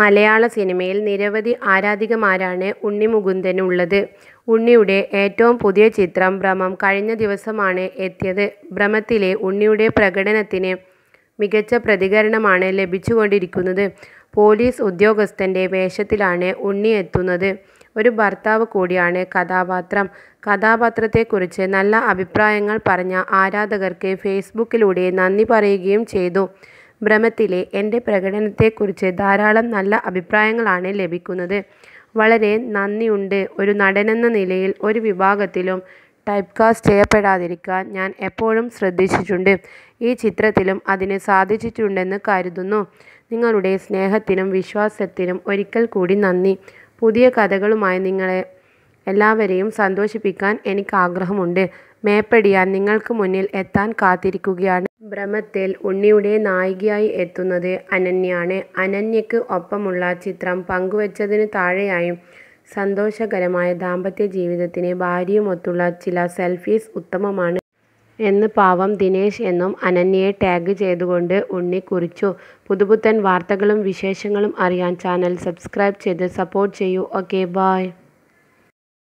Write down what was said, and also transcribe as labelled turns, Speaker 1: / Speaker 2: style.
Speaker 1: മലയാള സിനിമയിൽ നിരവധി ആരാധികമാരാണ് ഉണ്ണി മുകുന്ദനുള്ളത് ഉണ്ണിയുടെ ഏറ്റവും പുതിയ ചിത്രം ഭ്രമം കഴിഞ്ഞ ദിവസമാണ് എത്തിയത് ഭ്രമത്തിലെ ഉണ്ണിയുടെ പ്രകടനത്തിന് മികച്ച പ്രതികരണമാണ് ലഭിച്ചുകൊണ്ടിരിക്കുന്നത് പോലീസ് ഉദ്യോഗസ്ഥൻ്റെ വേഷത്തിലാണ് ഉണ്ണി എത്തുന്നത് ഒരു ഭർത്താവ് കൂടിയാണ് കഥാപാത്രം കഥാപാത്രത്തെക്കുറിച്ച് നല്ല അഭിപ്രായങ്ങൾ പറഞ്ഞ ആരാധകർക്ക് ഫേസ്ബുക്കിലൂടെ നന്ദി പറയുകയും ചെയ്തു ഭ്രമത്തിലെ എൻ്റെ പ്രകടനത്തെക്കുറിച്ച് ധാരാളം നല്ല അഭിപ്രായങ്ങളാണ് ലഭിക്കുന്നത് വളരെ നന്ദിയുണ്ട് ഒരു നടനെന്ന നിലയിൽ ഒരു വിഭാഗത്തിലും ടൈപ്പ് കാസ്റ്റ് ചെയ്യപ്പെടാതിരിക്കാൻ ഞാൻ എപ്പോഴും ശ്രദ്ധിച്ചിട്ടുണ്ട് ഈ ചിത്രത്തിലും അതിന് സാധിച്ചിട്ടുണ്ടെന്ന് കരുതുന്നു നിങ്ങളുടെ സ്നേഹത്തിനും വിശ്വാസത്തിനും ഒരിക്കൽ കൂടി നന്ദി പുതിയ കഥകളുമായി നിങ്ങളെ എല്ലാവരെയും സന്തോഷിപ്പിക്കാൻ എനിക്ക് ആഗ്രഹമുണ്ട് മേപ്പടിയാൻ നിങ്ങൾക്ക് മുന്നിൽ എത്താൻ കാത്തിരിക്കുകയാണ് ഭ്രമത്തിൽ ഉണ്ണിയുടെ നായികയായി എത്തുന്നത് അനന്യയാണ് അനന്യയ്ക്ക് ഒപ്പമുള്ള ചിത്രം പങ്കുവച്ചതിന് താഴെയായും സന്തോഷകരമായ ദാമ്പത്യ ജീവിതത്തിന് ഭാര്യയുമൊത്തുള്ള ചില സെൽഫീസ് ഉത്തമമാണ് എന്ന് പാവം ദിനേശ് എന്നും അനന്യയെ ടാഗ് ചെയ്തുകൊണ്ട് ഉണ്ണി കുറിച്ചു പുതുപുത്തൻ വാർത്തകളും വിശേഷങ്ങളും അറിയാൻ ചാനൽ സബ്സ്ക്രൈബ് ചെയ്ത് സപ്പോർട്ട് ചെയ്യൂ ഓക്കെ ബായ്